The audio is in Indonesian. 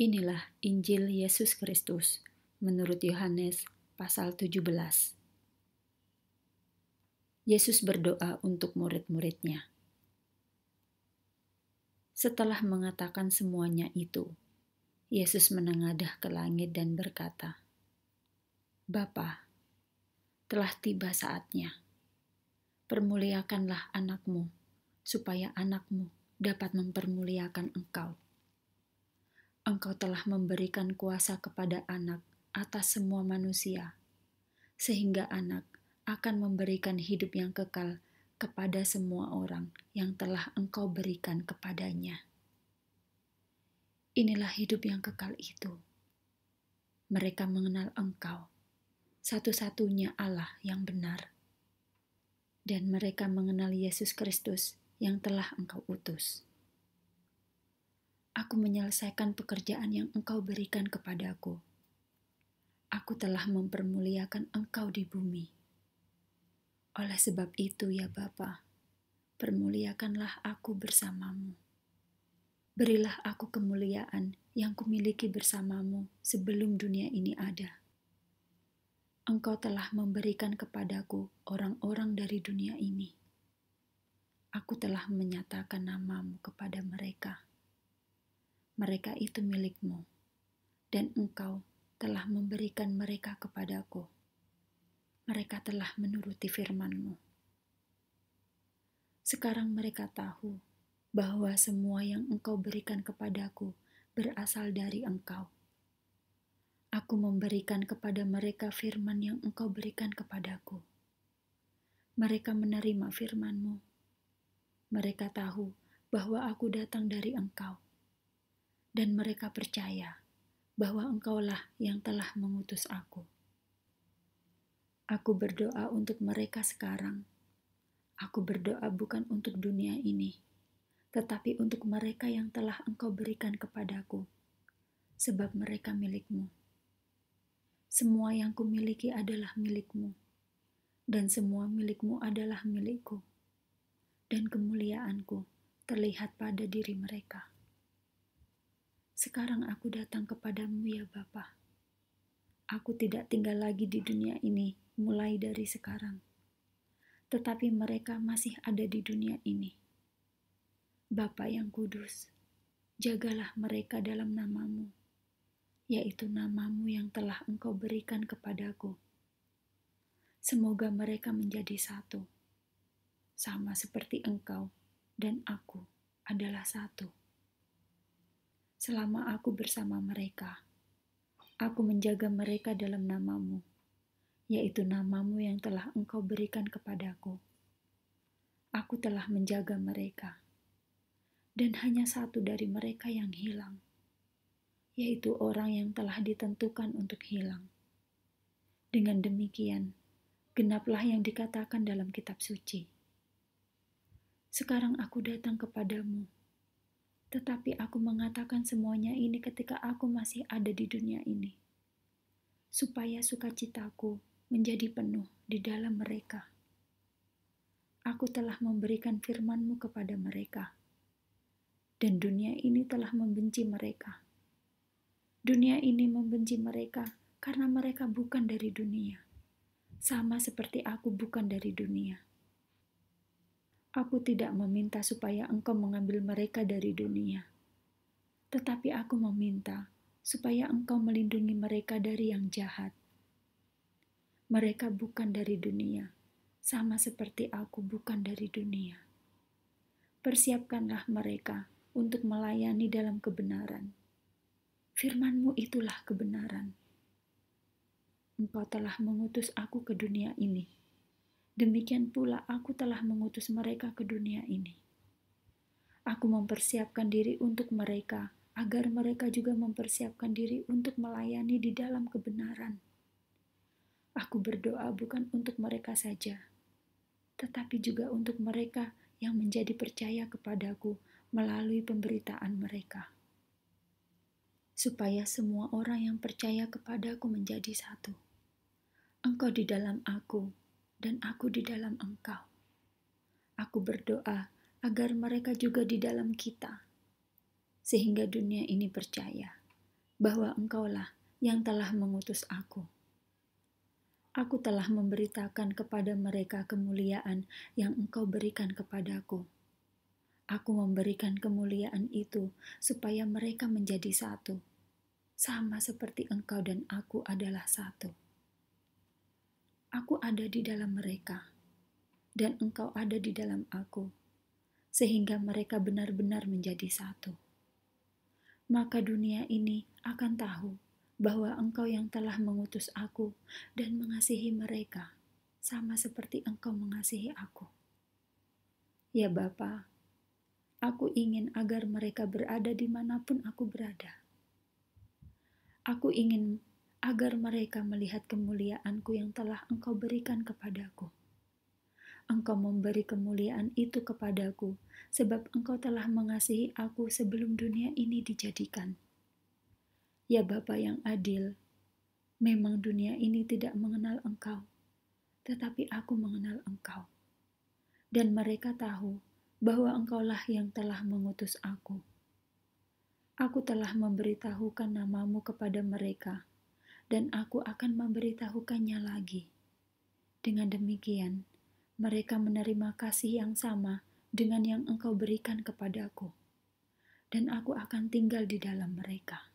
Inilah Injil Yesus Kristus menurut Yohanes pasal 17. Yesus berdoa untuk murid-muridnya. Setelah mengatakan semuanya itu, Yesus menengadah ke langit dan berkata, Bapa, telah tiba saatnya. Permuliakanlah anakmu, supaya anakmu dapat mempermuliakan engkau Engkau telah memberikan kuasa kepada anak atas semua manusia, sehingga anak akan memberikan hidup yang kekal kepada semua orang yang telah Engkau berikan kepadanya. Inilah hidup yang kekal itu. Mereka mengenal Engkau, satu-satunya Allah yang benar, dan mereka mengenal Yesus Kristus yang telah Engkau utus aku menyelesaikan pekerjaan yang engkau berikan kepadaku. Aku telah mempermuliakan engkau di bumi. Oleh sebab itu ya Bapa, permuliakanlah aku bersamamu. Berilah aku kemuliaan yang kumiliki bersamamu sebelum dunia ini ada. Engkau telah memberikan kepadaku orang-orang dari dunia ini. Aku telah menyatakan namamu kepada mereka mereka itu milikmu, dan engkau telah memberikan mereka kepadaku. Mereka telah menuruti firmanmu. Sekarang mereka tahu bahwa semua yang engkau berikan kepadaku berasal dari engkau. Aku memberikan kepada mereka firman yang engkau berikan kepadaku. Mereka menerima firmanmu. Mereka tahu bahwa aku datang dari engkau dan mereka percaya bahwa Engkaulah yang telah mengutus aku. Aku berdoa untuk mereka sekarang. Aku berdoa bukan untuk dunia ini, tetapi untuk mereka yang telah Engkau berikan kepadaku, sebab mereka milikmu. Semua yang kumiliki adalah milikmu, dan semua milikmu adalah milikku, dan kemuliaanku terlihat pada diri mereka. Sekarang aku datang kepadamu ya Bapa. Aku tidak tinggal lagi di dunia ini mulai dari sekarang. Tetapi mereka masih ada di dunia ini. Bapa yang kudus, jagalah mereka dalam namamu, yaitu namamu yang telah engkau berikan kepadaku. Semoga mereka menjadi satu, sama seperti engkau dan aku adalah satu selama aku bersama mereka. Aku menjaga mereka dalam namamu, yaitu namamu yang telah engkau berikan kepadaku. Aku telah menjaga mereka, dan hanya satu dari mereka yang hilang, yaitu orang yang telah ditentukan untuk hilang. Dengan demikian, genaplah yang dikatakan dalam kitab suci. Sekarang aku datang kepadamu tetapi aku mengatakan semuanya ini ketika aku masih ada di dunia ini, supaya sukacitaku menjadi penuh di dalam mereka. Aku telah memberikan FirmanMu kepada mereka, dan dunia ini telah membenci mereka. Dunia ini membenci mereka karena mereka bukan dari dunia, sama seperti aku bukan dari dunia. Aku tidak meminta supaya engkau mengambil mereka dari dunia, tetapi aku meminta supaya engkau melindungi mereka dari yang jahat. Mereka bukan dari dunia, sama seperti aku bukan dari dunia. Persiapkanlah mereka untuk melayani dalam kebenaran. Firmanmu itulah kebenaran. Engkau telah mengutus aku ke dunia ini Demikian pula aku telah mengutus mereka ke dunia ini. Aku mempersiapkan diri untuk mereka, agar mereka juga mempersiapkan diri untuk melayani di dalam kebenaran. Aku berdoa bukan untuk mereka saja, tetapi juga untuk mereka yang menjadi percaya kepadaku melalui pemberitaan mereka supaya semua orang yang percaya kepadaku menjadi satu. Engkau di dalam aku, dan aku di dalam Engkau. Aku berdoa agar mereka juga di dalam kita, sehingga dunia ini percaya bahwa Engkaulah yang telah mengutus aku. Aku telah memberitakan kepada mereka kemuliaan yang Engkau berikan kepadaku. Aku memberikan kemuliaan itu supaya mereka menjadi satu, sama seperti Engkau dan aku adalah satu aku ada di dalam mereka, dan engkau ada di dalam aku, sehingga mereka benar-benar menjadi satu. Maka dunia ini akan tahu bahwa engkau yang telah mengutus aku dan mengasihi mereka, sama seperti engkau mengasihi aku. Ya Bapa, aku ingin agar mereka berada dimanapun aku berada. Aku ingin agar mereka melihat kemuliaanku yang telah engkau berikan kepadaku. Engkau memberi kemuliaan itu kepadaku, sebab engkau telah mengasihi aku sebelum dunia ini dijadikan. Ya Bapa yang adil, memang dunia ini tidak mengenal engkau, tetapi aku mengenal engkau. Dan mereka tahu bahwa engkaulah yang telah mengutus aku. Aku telah memberitahukan namamu kepada mereka, dan aku akan memberitahukannya lagi. Dengan demikian, mereka menerima kasih yang sama dengan yang engkau berikan kepadaku, dan aku akan tinggal di dalam mereka.